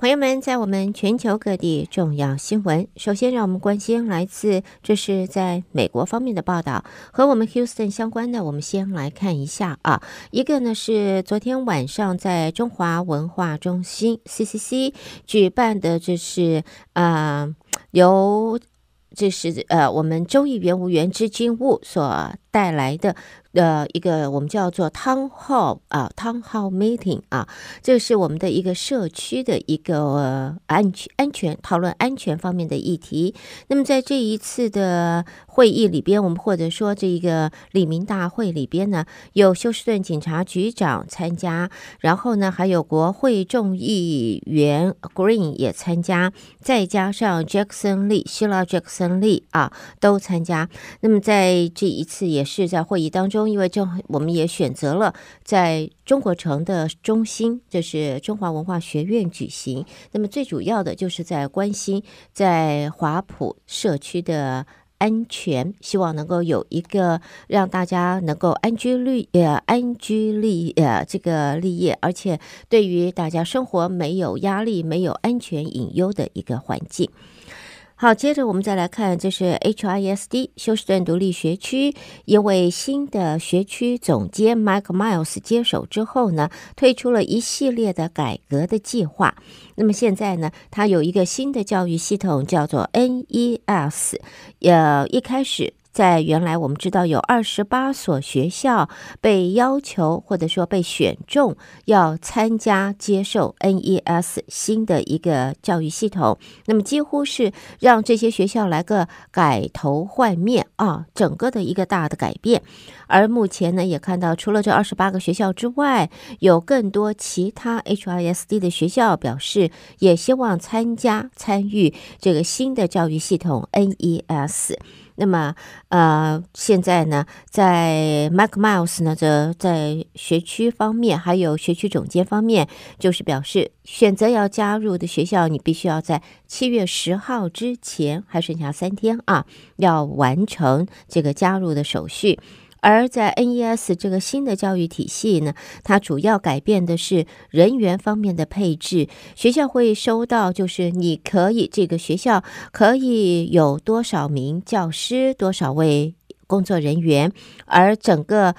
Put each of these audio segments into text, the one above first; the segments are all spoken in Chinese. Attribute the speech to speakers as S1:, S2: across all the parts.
S1: 朋友们，在我们全球各地重要新闻，首先让我们关心来自这是在美国方面的报道和我们 Houston 相关的。我们先来看一下啊，一个呢是昨天晚上在中华文化中心 CCC 举办的，这是啊由这是呃我们周易原无元之金物所。带来的呃一个我们叫做 town hall 啊 town hall meeting 啊，这是我们的一个社区的一个安全安全讨论安全方面的议题。那么在这一次的会议里边，我们或者说这一个利民大会里边呢，有休斯顿警察局长参加，然后呢还有国会众议员 Green 也参加，再加上 Jackson Lee 希腊 Jackson Lee 啊都参加。那么在这一次也也是在会议当中，因为正我们也选择了在中国城的中心，就是中华文化学院举行。那么最主要的就是在关心在华普社区的安全，希望能够有一个让大家能够安居立呃安居立呃这个立业，而且对于大家生活没有压力、没有安全隐忧的一个环境。好，接着我们再来看，这是 HISD 休斯顿独立学区，一位新的学区总监 Mike Miles 接手之后呢，推出了一系列的改革的计划。那么现在呢，它有一个新的教育系统，叫做 n e s 呃，一开始。在原来我们知道有二十八所学校被要求或者说被选中要参加接受 N E S 新的一个教育系统，那么几乎是让这些学校来个改头换面啊，整个的一个大的改变。而目前呢，也看到除了这二十八个学校之外，有更多其他 H I S D 的学校表示也希望参加参与这个新的教育系统 N E S。那么，呃，现在呢，在 Mike Miles 呢，则在学区方面，还有学区总监方面，就是表示选择要加入的学校，你必须要在七月十号之前，还剩下三天啊，要完成这个加入的手续。而在 NES 这个新的教育体系呢，它主要改变的是人员方面的配置。学校会收到，就是你可以这个学校可以有多少名教师，多少位工作人员，而整个。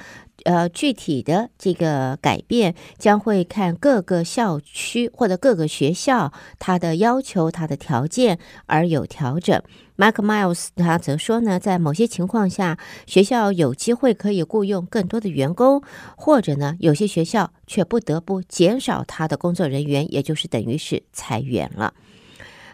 S1: 呃，具体的这个改变将会看各个校区或者各个学校它的要求、它的条件而有调整。m i k Miles 他则说呢，在某些情况下，学校有机会可以雇佣更多的员工，或者呢，有些学校却不得不减少他的工作人员，也就是等于是裁员了。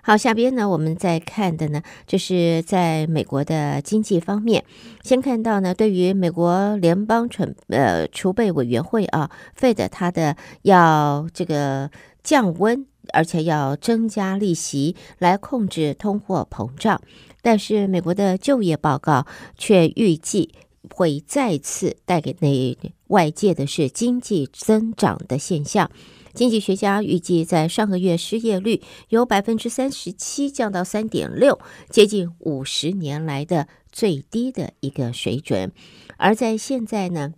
S1: 好，下边呢，我们再看的呢，就是在美国的经济方面。先看到呢，对于美国联邦储呃储备委员会啊，Fed，它的要这个降温，而且要增加利息来控制通货膨胀。但是美国的就业报告却预计会再次带给那外界的是经济增长的现象。经济学家预计，在上个月失业率由百分之三十七降到三点六，接近五十年来的最低的一个水准。而在现在呢，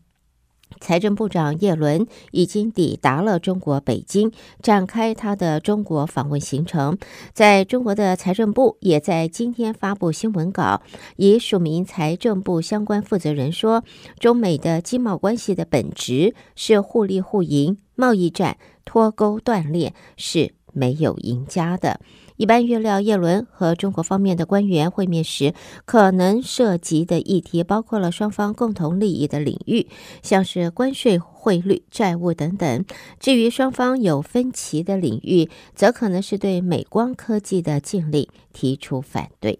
S1: 财政部长耶伦已经抵达了中国北京，展开他的中国访问行程。在中国的财政部也在今天发布新闻稿，以署名财政部相关负责人说，中美的经贸关系的本质是互利互赢，贸易战。脱钩断裂是没有赢家的。一般预料，叶伦和中国方面的官员会面时，可能涉及的议题包括了双方共同利益的领域，像是关税、汇率、债务等等。至于双方有分歧的领域，则可能是对美光科技的禁令提出反对。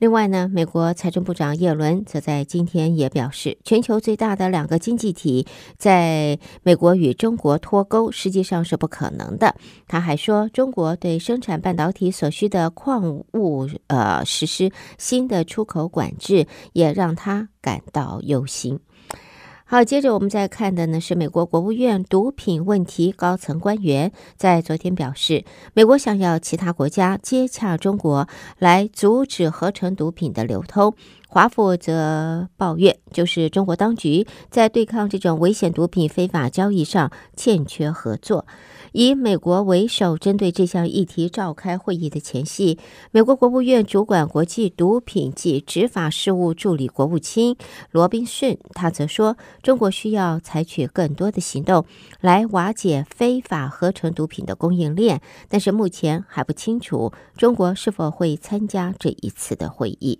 S1: 另外呢，美国财政部长耶伦则在今天也表示，全球最大的两个经济体在美国与中国脱钩实际上是不可能的。他还说，中国对生产半导体所需的矿物呃实施新的出口管制，也让他感到忧心。好，接着我们再看的呢是美国国务院毒品问题高层官员在昨天表示，美国想要其他国家接洽中国来阻止合成毒品的流通。华府则抱怨，就是中国当局在对抗这种危险毒品非法交易上欠缺合作。以美国为首，针对这项议题召开会议的前夕，美国国务院主管国际毒品及执法事务助理国务卿罗宾逊，他则说：“中国需要采取更多的行动来瓦解非法合成毒品的供应链，但是目前还不清楚中国是否会参加这一次的会议。”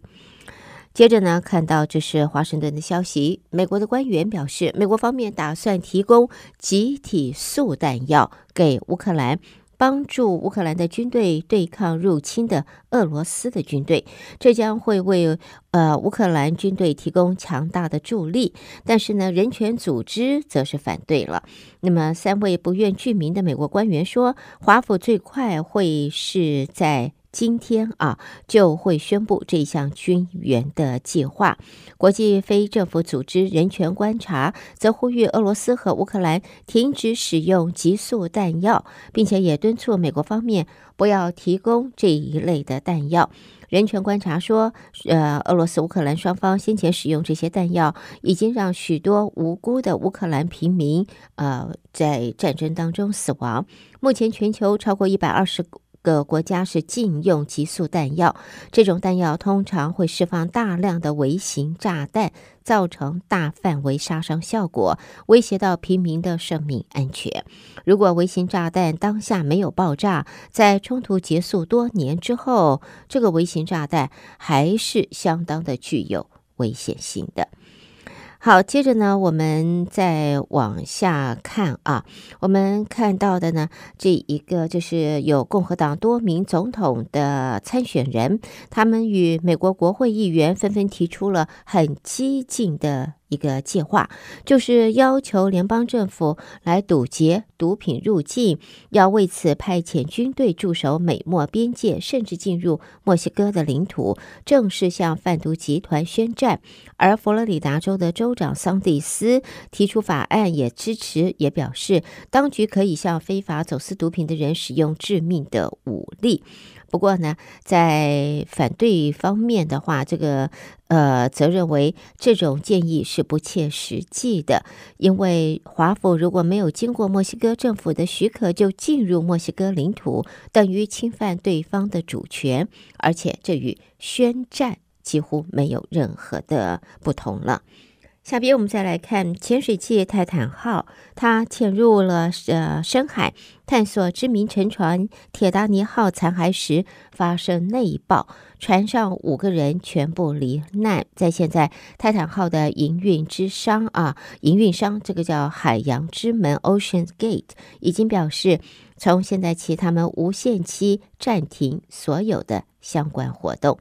S1: 接着呢，看到这是华盛顿的消息。美国的官员表示，美国方面打算提供集体素弹药给乌克兰，帮助乌克兰的军队对抗入侵的俄罗斯的军队。这将会为呃乌克兰军队提供强大的助力。但是呢，人权组织则是反对了。那么，三位不愿具名的美国官员说，华府最快会是在。今天啊，就会宣布这项军援的计划。国际非政府组织人权观察则呼吁俄罗斯和乌克兰停止使用极速弹药，并且也敦促美国方面不要提供这一类的弹药。人权观察说，呃，俄罗斯、乌克兰双方先前使用这些弹药，已经让许多无辜的乌克兰平民呃，在战争当中死亡。目前，全球超过一百二十。个国家是禁用急速弹药。这种弹药通常会释放大量的微型炸弹，造成大范围杀伤效果，威胁到平民的生命安全。如果微型炸弹当下没有爆炸，在冲突结束多年之后，这个微型炸弹还是相当的具有危险性的。好，接着呢，我们再往下看啊，我们看到的呢，这一个就是有共和党多名总统的参选人，他们与美国国会议员纷纷提出了很激进的。一个计划就是要求联邦政府来堵截毒品入境，要为此派遣军队驻守美墨边界，甚至进入墨西哥的领土，正式向贩毒集团宣战。而佛罗里达州的州长桑蒂斯提出法案，也支持，也表示当局可以向非法走私毒品的人使用致命的武力。不过呢，在反对方面的话，这个呃，则认为这种建议是不切实际的，因为华府如果没有经过墨西哥政府的许可就进入墨西哥领土，等于侵犯对方的主权，而且这与宣战几乎没有任何的不同了。下边我们再来看潜水器泰坦号，它潜入了呃深海探索知名沉船铁达尼号残骸时发生内爆，船上五个人全部罹难。在现在，泰坦号的营运之商啊，营运商这个叫海洋之门 Ocean Gate 已经表示，从现在起他们无限期暂停所有的相关活动。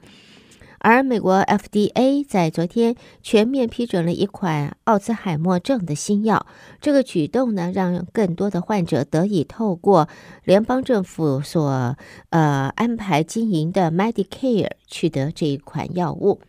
S1: 而美国 FDA 在昨天全面批准了一款奥兹茨海默症的新药，这个举动呢，让更多的患者得以透过联邦政府所呃安排经营的 Medicare 取得这一款药物。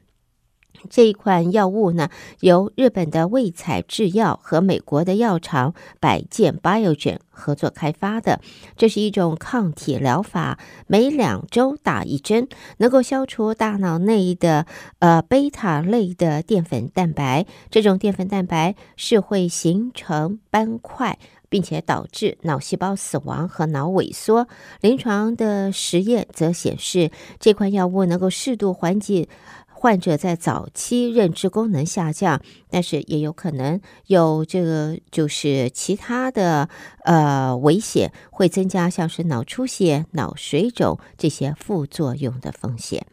S1: 这一款药物呢，由日本的卫彩制药和美国的药厂百健 （Biogen） 合作开发的。这是一种抗体疗法，每两周打一针，能够消除大脑内的呃贝塔类的淀粉蛋白。这种淀粉蛋白是会形成斑块，并且导致脑细胞死亡和脑萎缩。临床的实验则显示，这款药物能够适度缓解。患者在早期认知功能下降，但是也有可能有这个就是其他的呃危险，会增加像是脑出血、脑水肿这些副作用的风险。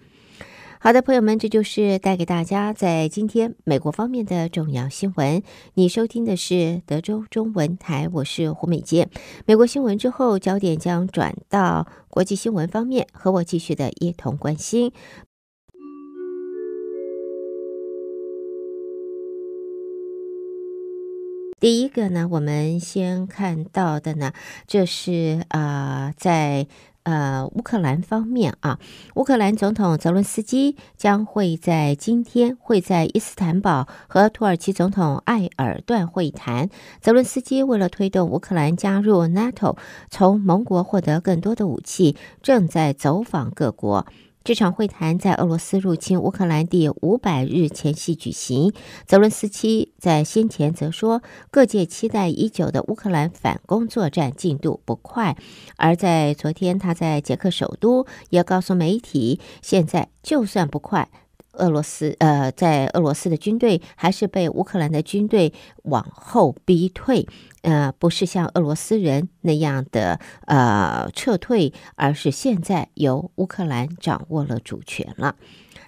S1: 好的，朋友们，这就是带给大家在今天美国方面的重要新闻。你收听的是德州中文台，我是胡美杰。美国新闻之后，焦点将转到国际新闻方面，和我继续的一同关心。第一个呢，我们先看到的呢，这是啊，在呃乌克兰方面啊，乌克兰总统泽伦斯基将会在今天会在伊斯坦堡和土耳其总统埃尔段会谈。泽伦斯基为了推动乌克兰加入 NATO，从盟国获得更多的武器，正在走访各国。这场会谈在俄罗斯入侵乌克兰第五百日前夕举行。泽伦斯基在先前则说，各界期待已久的乌克兰反攻作战进度不快，而在昨天他在捷克首都也告诉媒体，现在就算不快。俄罗斯呃，在俄罗斯的军队还是被乌克兰的军队往后逼退，呃，不是像俄罗斯人那样的呃撤退，而是现在由乌克兰掌握了主权了。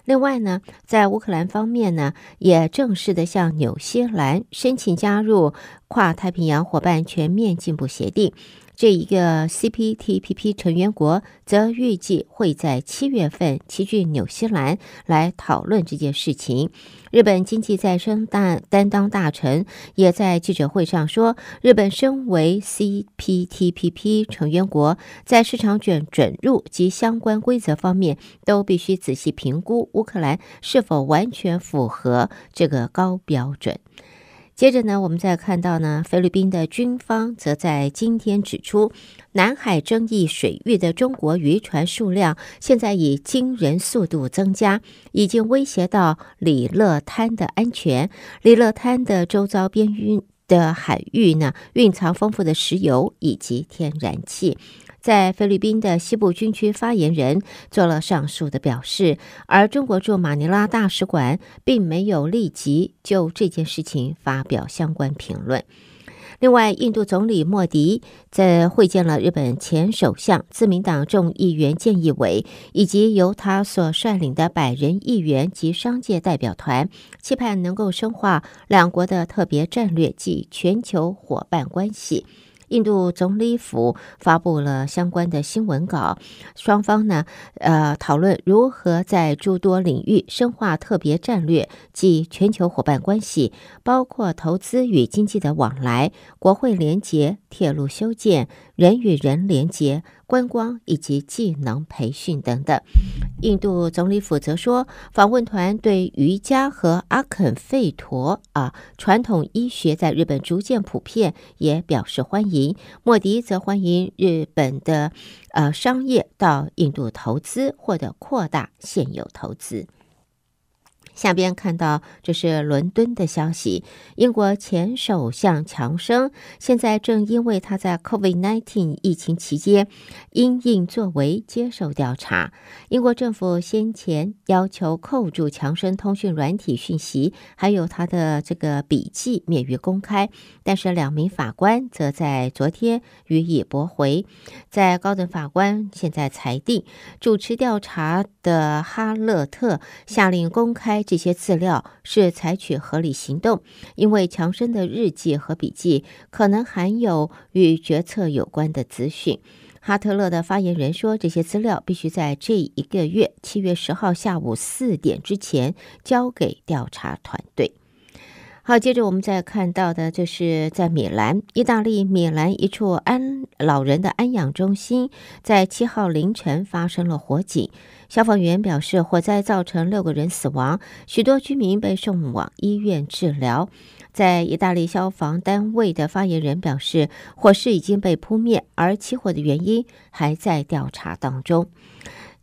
S1: 另外呢，在乌克兰方面呢，也正式的向纽西兰申请加入跨太平洋伙伴全面进步协定。这一个 CPTPP 成员国则预计会在七月份齐聚纽西兰来讨论这件事情。日本经济再生担担当大臣也在记者会上说，日本身为 CPTPP 成员国，在市场准准入及相关规则方面都必须仔细评估。乌克兰是否完全符合这个高标准？接着呢，我们再看到呢，菲律宾的军方则在今天指出，南海争议水域的中国渔船数量现在以惊人速度增加，已经威胁到里勒滩的安全。里勒滩的周遭边晕的海域呢，蕴藏丰富的石油以及天然气。在菲律宾的西部军区发言人做了上述的表示，而中国驻马尼拉大使馆并没有立即就这件事情发表相关评论。另外，印度总理莫迪在会见了日本前首相自民党众议员建议伟以及由他所率领的百人议员及商界代表团，期盼能够深化两国的特别战略及全球伙伴关系。印度总理府发布了相关的新闻稿，双方呢，呃，讨论如何在诸多领域深化特别战略及全球伙伴关系，包括投资与经济的往来、国会联结、铁路修建。人与人连接、观光以及技能培训等等。印度总理府则说，访问团对瑜伽和阿肯费陀啊传统医学在日本逐渐普遍也表示欢迎。莫迪则欢迎日本的呃商业到印度投资或者扩大现有投资。下边看到这是伦敦的消息。英国前首相强生现在正因为他在 COVID-19 疫情期间因应作为接受调查。英国政府先前要求扣住强生通讯软体讯息，还有他的这个笔记免于公开，但是两名法官则在昨天予以驳回。在高等法官现在裁定，主持调查的哈勒特下令公开。这些资料是采取合理行动，因为强生的日记和笔记可能含有与决策有关的资讯。哈特勒的发言人说，这些资料必须在这一个月（七月十号下午四点之前）交给调查团队。好，接着我们再看到的就是在米兰，意大利米兰一处安老人的安养中心，在七号凌晨发生了火警。消防员表示，火灾造成六个人死亡，许多居民被送往医院治疗。在意大利消防单位的发言人表示，火势已经被扑灭，而起火的原因还在调查当中。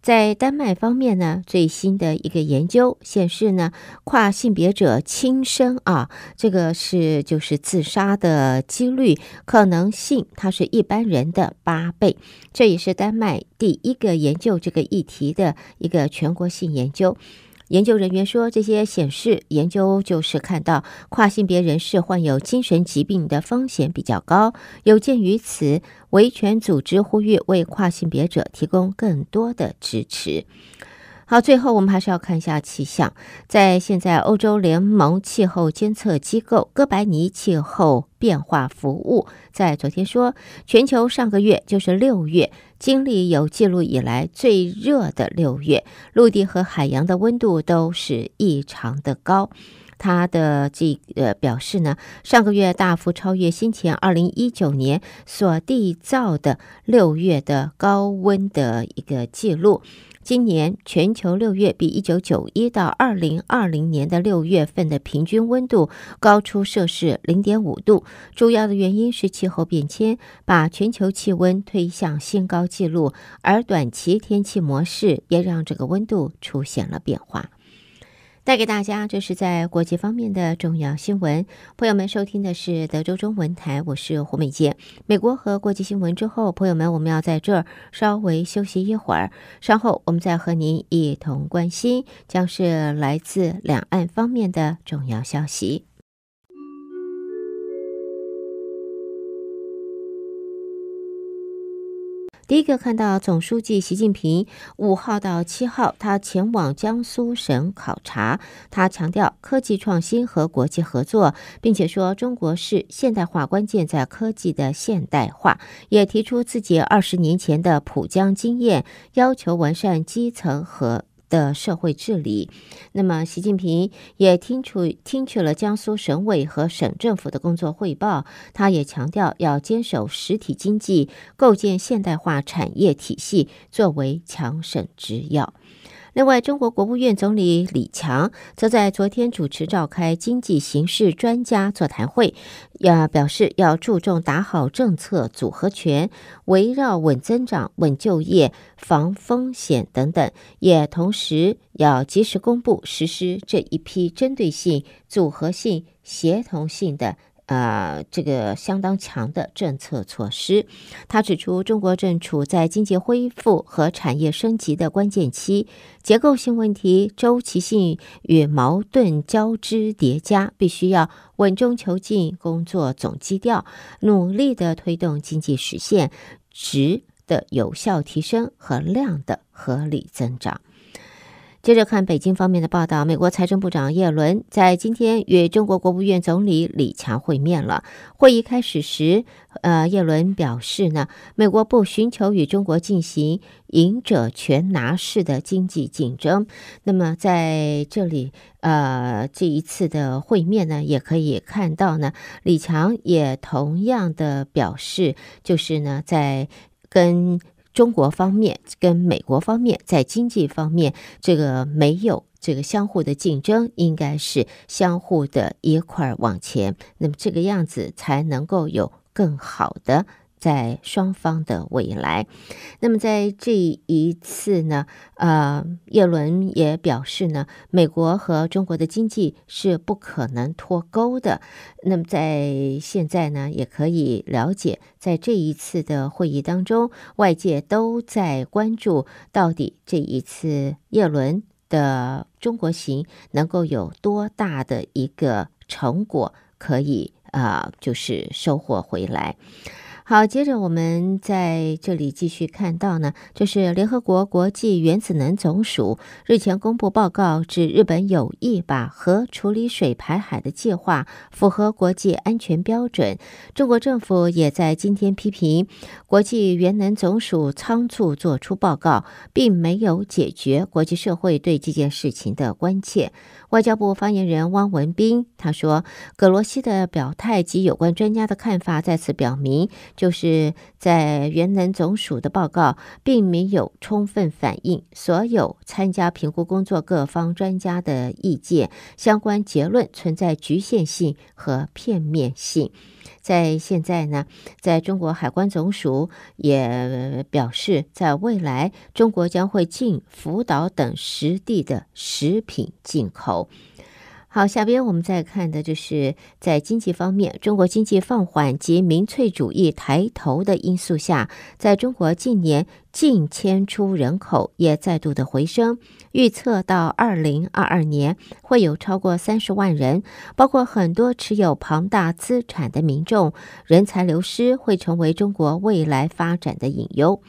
S1: 在丹麦方面呢，最新的一个研究显示呢，跨性别者轻生啊，这个是就是自杀的几率可能性，它是一般人的八倍。这也是丹麦第一个研究这个议题的一个全国性研究。研究人员说，这些显示研究就是看到跨性别人士患有精神疾病的风险比较高。有鉴于此，维权组织呼吁为跨性别者提供更多的支持。好，最后我们还是要看一下气象。在现在，欧洲联盟气候监测机构哥白尼气候变化服务在昨天说，全球上个月就是六月，经历有记录以来最热的六月，陆地和海洋的温度都是异常的高。他的这呃表示呢，上个月大幅超越先前二零一九年所缔造的六月的高温的一个记录。今年全球六月比一九九一到二零二零年的六月份的平均温度高出摄氏零点五度，主要的原因是气候变迁把全球气温推向新高纪录，而短期天气模式也让这个温度出现了变化。带给大家这是在国际方面的重要新闻，朋友们收听的是德州中文台，我是胡美杰。美国和国际新闻之后，朋友们我们要在这儿稍微休息一会儿，稍后我们再和您一同关心将是来自两岸方面的重要消息。第一个看到总书记习近平五号到七号，他前往江苏省考察。他强调科技创新和国际合作，并且说中国是现代化关键在科技的现代化，也提出自己二十年前的浦江经验，要求完善基层和。的社会治理，那么习近平也听取听取了江苏省委和省政府的工作汇报，他也强调要坚守实体经济，构建现代化产业体系作为强省之要。另外，中国国务院总理李强则在昨天主持召开经济形势专家座谈会，要表示要注重打好政策组合拳，围绕稳增长、稳就业、防风险等等，也同时要及时公布实施这一批针对性、组合性、协同性的。呃，这个相当强的政策措施。他指出，中国正处在经济恢复和产业升级的关键期，结构性问题、周期性与矛盾交织叠加，必须要稳中求进，工作总基调，努力的推动经济实现值的有效提升和量的合理增长。接着看北京方面的报道，美国财政部长耶伦在今天与中国国务院总理李强会面了。会议开始时，呃，耶伦表示呢，美国不寻求与中国进行赢者全拿式的经济竞争。那么在这里，呃，这一次的会面呢，也可以看到呢，李强也同样的表示，就是呢，在跟。中国方面跟美国方面在经济方面，这个没有这个相互的竞争，应该是相互的一块儿往前，那么这个样子才能够有更好的。在双方的未来，那么在这一次呢，呃，耶伦也表示呢，美国和中国的经济是不可能脱钩的。那么在现在呢，也可以了解，在这一次的会议当中，外界都在关注，到底这一次耶伦的中国行能够有多大的一个成果可以，呃，就是收获回来。好，接着我们在这里继续看到呢，就是联合国国际原子能总署日前公布报告，指日本有意把核处理水排海的计划符合国际安全标准。中国政府也在今天批评国际原能总署仓促作出报告，并没有解决国际社会对这件事情的关切。外交部发言人汪文斌他说：“葛罗西的表态及有关专家的看法再次表明。”就是在原能总署的报告，并没有充分反映所有参加评估工作各方专家的意见，相关结论存在局限性和片面性。在现在呢，在中国海关总署也表示，在未来中国将会进福岛等实地的食品进口。好，下边我们再看的就是在经济方面，中国经济放缓及民粹主义抬头的因素下，在中国近年净迁出人口也再度的回升，预测到二零二二年会有超过三十万人，包括很多持有庞大资产的民众，人才流失会成为中国未来发展的隐忧。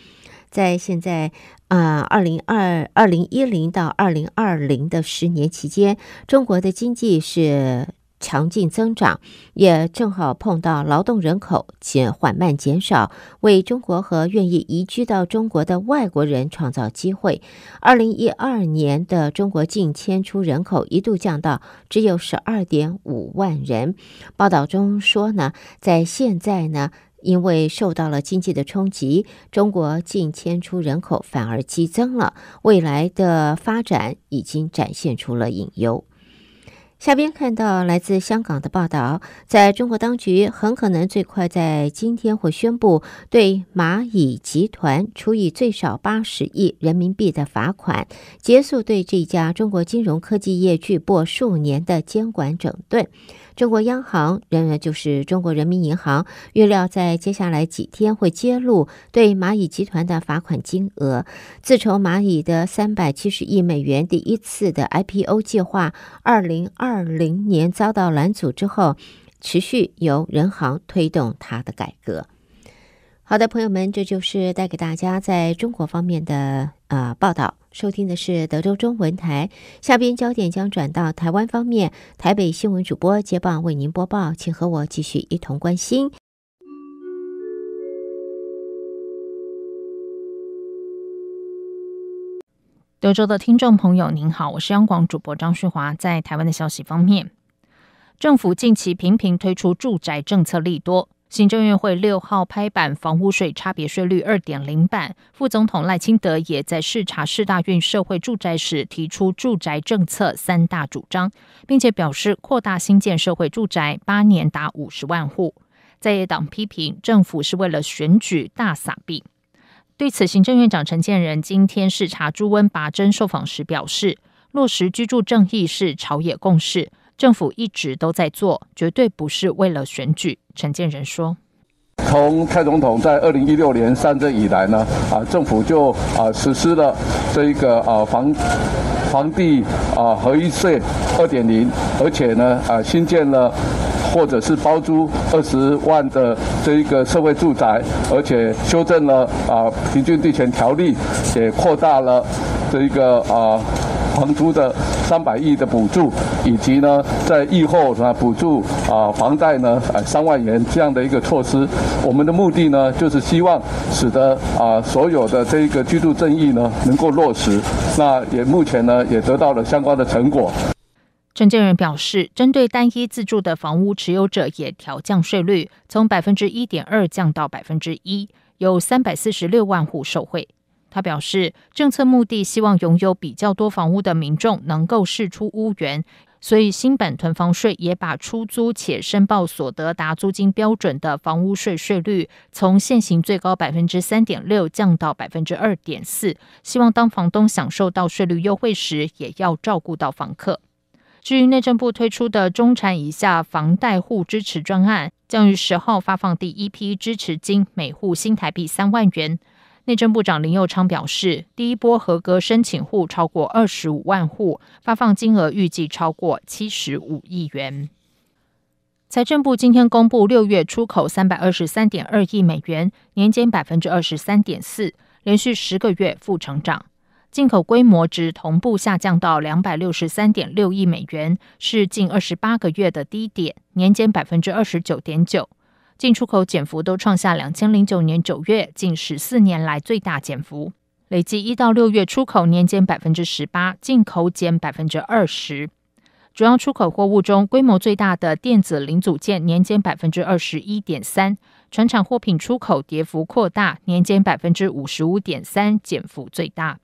S1: 在现在啊，二零二二零一零到二零二零的十年期间，中国的经济是强劲增长，也正好碰到劳动人口减缓慢减少，为中国和愿意移居到中国的外国人创造机会。二零一二年的中国净迁出人口一度降到只有十二点五万人。报道中说呢，在现在呢。因为受到了经济的冲击，中国近千出人口反而激增了。未来的发展已经展现出了隐忧。下边看到来自香港的报道，在中国当局很可能最快在今天会宣布对蚂蚁集团处以最少八十亿人民币的罚款，结束对这家中国金融科技业巨擘数年的监管整顿。中国央行，然就是中国人民银行，预料在接下来几天会揭露对蚂蚁集团的罚款金额。自从蚂蚁的三百七十亿美元第一次的 IPO 计划二零二零年遭到拦阻之后，持续由人行推动它的改革。好的，朋友们，这就是带给大家在中国方面的呃报道。收听的是德州中文台，下边焦点将转到台湾方面。台北新闻主播接棒为您播报，请和我继续一同关心。
S2: 德州的听众朋友，您好，我是央广主播张旭华。在台湾的消息方面，政府近期频频推出住宅政策利多。行政院会六号拍板房屋税差别税率二点零版，副总统赖清德也在视察市大运社会住宅时提出住宅政策三大主张，并且表示扩大新建社会住宅八年达五十万户，在野党批评政府是为了选举大撒币，对此，行政院长陈建仁今天视察朱温拔针受访时表示，落实居住正义是朝野共识。政府一直都在做，绝对不是为了选举。陈建仁说：“从蔡总统在二零一六年上任以来呢，啊，政府就啊实施了这一个啊房房地啊合一税二点零，而且呢啊新建了或者是包租二十万的这一个社会住宅，而且修正了啊平均地权条例，也扩大了这一个啊。”房租的三百亿的补助，以及呢，在疫后啊补助啊房贷呢三万元这样的一个措施，我们的目的呢就是希望使得啊所有的这一个居住正义呢能够落实。那也目前呢也得到了相关的成果。证建人表示，针对单一自住的房屋持有者也调降税率，从百分之一点二降到百分之一，有三百四十六万户受惠。他表示，政策目的希望拥有比较多房屋的民众能够事出屋源，所以新版囤房税也把出租且申报所得达租金标准的房屋税税率，从现行最高百分之三点六降到百分之二点四，希望当房东享受到税率优惠时，也要照顾到房客。至于内政部推出的中产以下房贷户支持专案，将于十号发放第一批支持金，每户新台币三万元。内政部长林佑昌表示，第一波合格申请户超过二十五万户，发放金额预计超过七十五亿元。财政部今天公布，六月出口三百二十三点二亿美元，年减百分之二十三点四，连续十个月负成长；进口规模值同步下降到两百六十三点六亿美元，是近二十八个月的低点，年减百分之二十九点九。进出口减幅都创下两千零九年九月近十四年来最大减幅，累计一到六月出口年减百分之十八，进口减百分之二十。主要出口货物中，规模最大的电子零组件年减百分之二十一点三，全厂货品出口跌幅扩大，年减百分之五十五点三，减幅最大。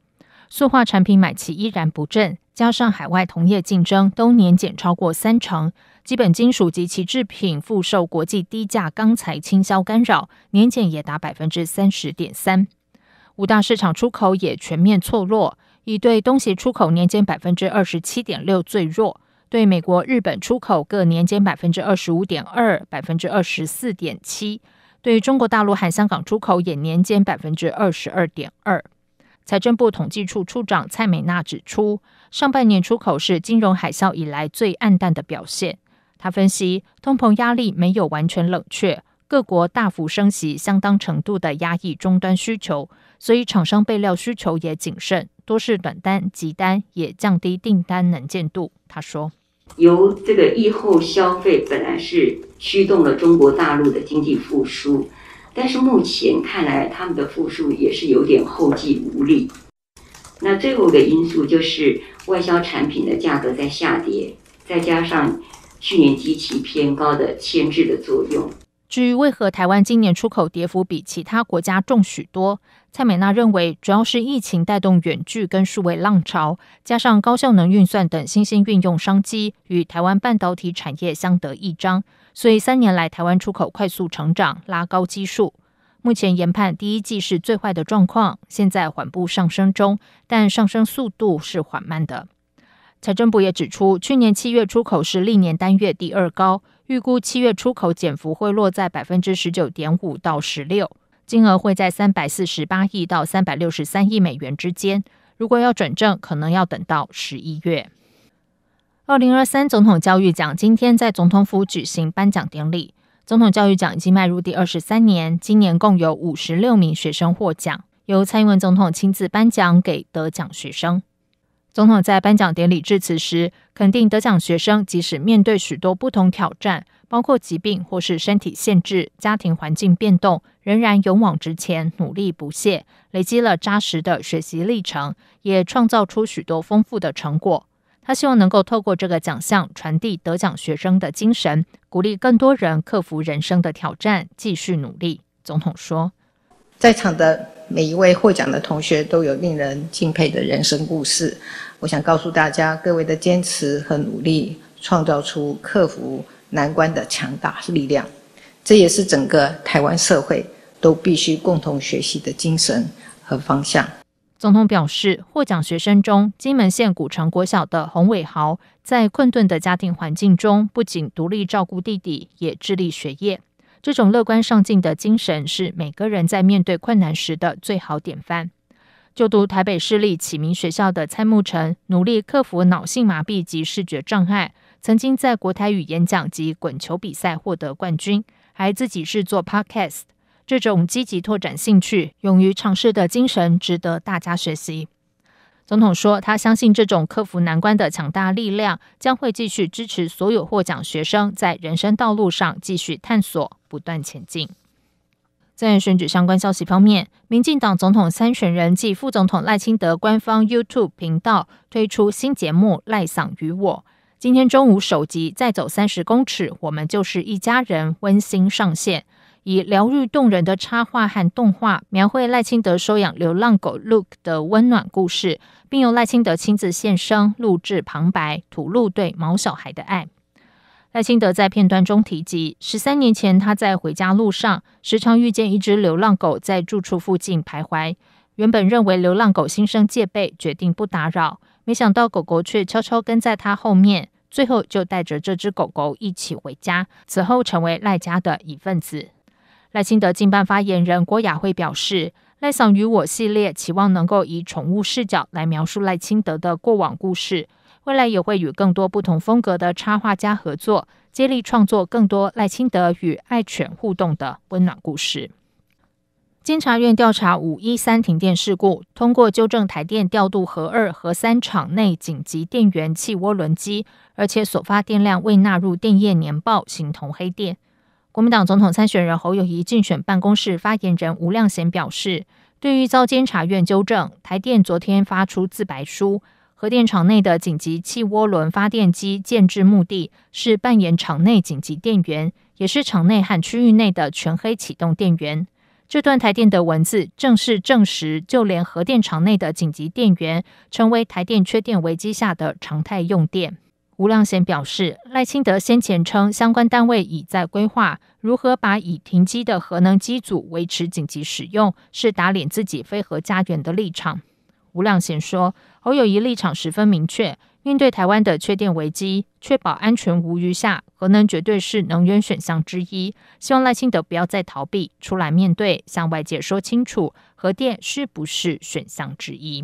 S2: 塑化产品买气依然不振，加上海外同业竞争，都年减超过三成。基本金属及其制品复受国际低价钢材倾销干扰，年减也达百分之三十点三。五大市场出口也全面错落，以对东协出口年减百分之二十七点六最弱，对美国、日本出口各年减百分之二十五点二、百分之二十四点七，对中国大陆和香港出口也年减百分之二十二点二。财政部统计处处长蔡美娜指出，上半年出口是金融海啸以来最暗淡的表现。他分析，通膨压力没有完全冷却，各国大幅升息，相当程度的压抑终端需求，所以厂商备料需求也谨慎，多是短单急单，也降低订单能见度。他说，
S1: 由这个疫后消费本来是驱动了中国大陆的经济复苏，但是目前看来他们的复苏也是有点后继无力。那最后个因素就是外销产品的价格在下跌，再加上。去年激起偏高的牵制的作用。
S2: 至于为何台湾今年出口跌幅比其他国家重许多，蔡美娜认为，主要是疫情带动远距跟数位浪潮，加上高效能运算等新兴运用商机，与台湾半导体产业相得益彰，所以三年来台湾出口快速成长，拉高基数。目前研判第一季是最坏的状况，现在缓步上升中，但上升速度是缓慢的。财政部也指出，去年七月出口是历年单月第二高，预估七月出口减幅会落在百分之十九点五到十六，金额会在三百四十八亿到三百六十三亿美元之间。如果要转正，可能要等到十一月。二零二三总统教育奖今天在总统府举行颁奖典礼，总统教育奖已经迈入第二十三年，今年共有五十六名学生获奖，由蔡英文总统亲自颁奖给得奖学生。总统在颁奖典礼致辞时，肯定得奖学生即使面对许多不同挑战，包括疾病或是身体限制、家庭环境变动，仍然勇往直前、努力不懈，累积了扎实的学习历程，也创造出许多丰富的成果。他希望能够透过这个奖项传递得奖学生的精神，鼓励更多人克服人生的挑战，继续努力。总统说。在场的每一位获奖的同学都有令人敬佩的人生故事。我想告诉大家，各位的坚持和努力，创造出克服难关的强大力量。这也是整个台湾社会都必须共同学习的精神和方向。总统表示，获奖学生中，金门县古城国小的洪伟豪，在困顿的家庭环境中，不仅独立照顾弟弟，也致力学业。这种乐观上进的精神是每个人在面对困难时的最好典范。就读台北市立启明学校的蔡慕辰，努力克服脑性麻痹及视觉障碍，曾经在国台语演讲及滚球比赛获得冠军，还自己制作 Podcast。这种积极拓展兴趣、勇于尝试的精神，值得大家学习。总统说，他相信这种克服难关的强大力量将会继续支持所有获奖学生，在人生道路上继续探索，不断前进。在选举相关消息方面，民进党总统参选人暨副总统赖清德官方 YouTube 频道推出新节目《赖嗓与我》，今天中午首集《再走三十公尺》，我们就是一家人，温馨上线。以疗愈动人的插画和动画，描绘赖清德收养流浪狗 Look 的温暖故事，并由赖清德亲自现身录制旁白，吐露对毛小孩的爱。赖清德在片段中提及，十三年前他在回家路上，时常遇见一只流浪狗在住处附近徘徊，原本认为流浪狗心生戒备，决定不打扰，没想到狗狗却悄悄跟在他后面，最后就带着这只狗狗一起回家，此后成为赖家的一份子。赖清德经办发言人郭雅慧表示：“赖桑与我系列期望能够以宠物视角来描述赖清德的过往故事，未来也会与更多不同风格的插画家合作，接力创作更多赖清德与爱犬互动的温暖故事。”监察院调查五一三停电事故，通过纠正台电调度核二、核三厂内紧急电源气涡轮机，而且所发电量未纳入电业年报，形同黑电。国民党总统参选人侯友谊竞选办公室发言人吴亮贤表示，对于遭监察院纠正，台电昨天发出自白书，核电厂内的紧急气涡轮发电机建制目的是扮演厂内紧急电源，也是厂内和区域内的全黑启动电源。这段台电的文字正式证实，就连核电厂内的紧急电源，成为台电缺电危机下的常态用电。吴亮贤表示，赖清德先前称相关单位已在规划如何把已停机的核能机组维持紧急使用，是打脸自己非核家园的立场。吴亮贤说，侯友谊立场十分明确，面对台湾的缺电危机，确保安全无虞下，核能绝对是能源选项之一。希望赖清德不要再逃避，出来面对，向外界说清楚，核电是不是选项之一。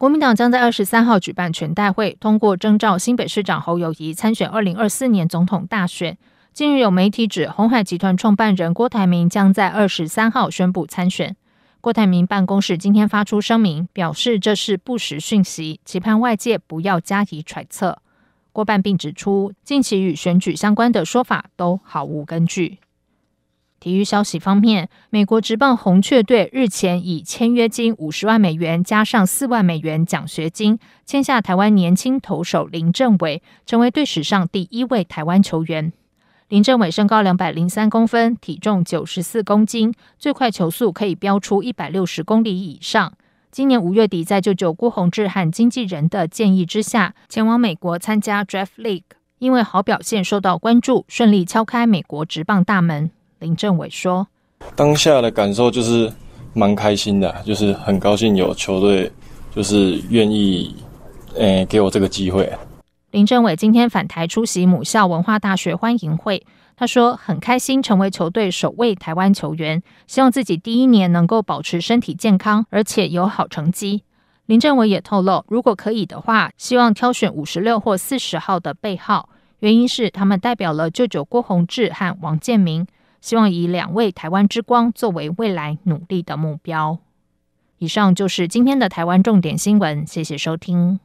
S2: 国民党将在二十三号举办全代会，通过征召新北市长侯友谊参选二零二四年总统大选。近日有媒体指，红海集团创办人郭台铭将在二十三号宣布参选。郭台铭办公室今天发出声明，表示这是不实讯息，期盼外界不要加以揣测。郭办并指出，近期与选举相关的说法都毫无根据。体育消息方面，美国职棒红雀队日前以签约金五十万美元加上四万美元奖学金签下台湾年轻投手林政伟，成为队史上第一位台湾球员。林政伟身高两百零三公分，体重九十四公斤，最快球速可以飙出一百六十公里以上。今年五月底，在舅舅郭宏志和经纪人的建议之下，前往美国参加 Draft League，因为好表现受到关注，顺利敲开美国职棒大门。林政伟说：“
S1: 当下的感受就是蛮开心的，就是很高兴有球队就是愿意，诶，给我这个机会。”
S2: 林政伟今天返台出席母校文化大学欢迎会，他说：“很开心成为球队首位台湾球员，希望自己第一年能够保持身体健康，而且有好成绩。”林政伟也透露，如果可以的话，希望挑选五十六或四十号的背号，原因是他们代表了舅舅郭宏志和王建明。希望以两位台湾之光作为未来努力的目标。以上就是今天的台湾重点新闻，谢谢收听。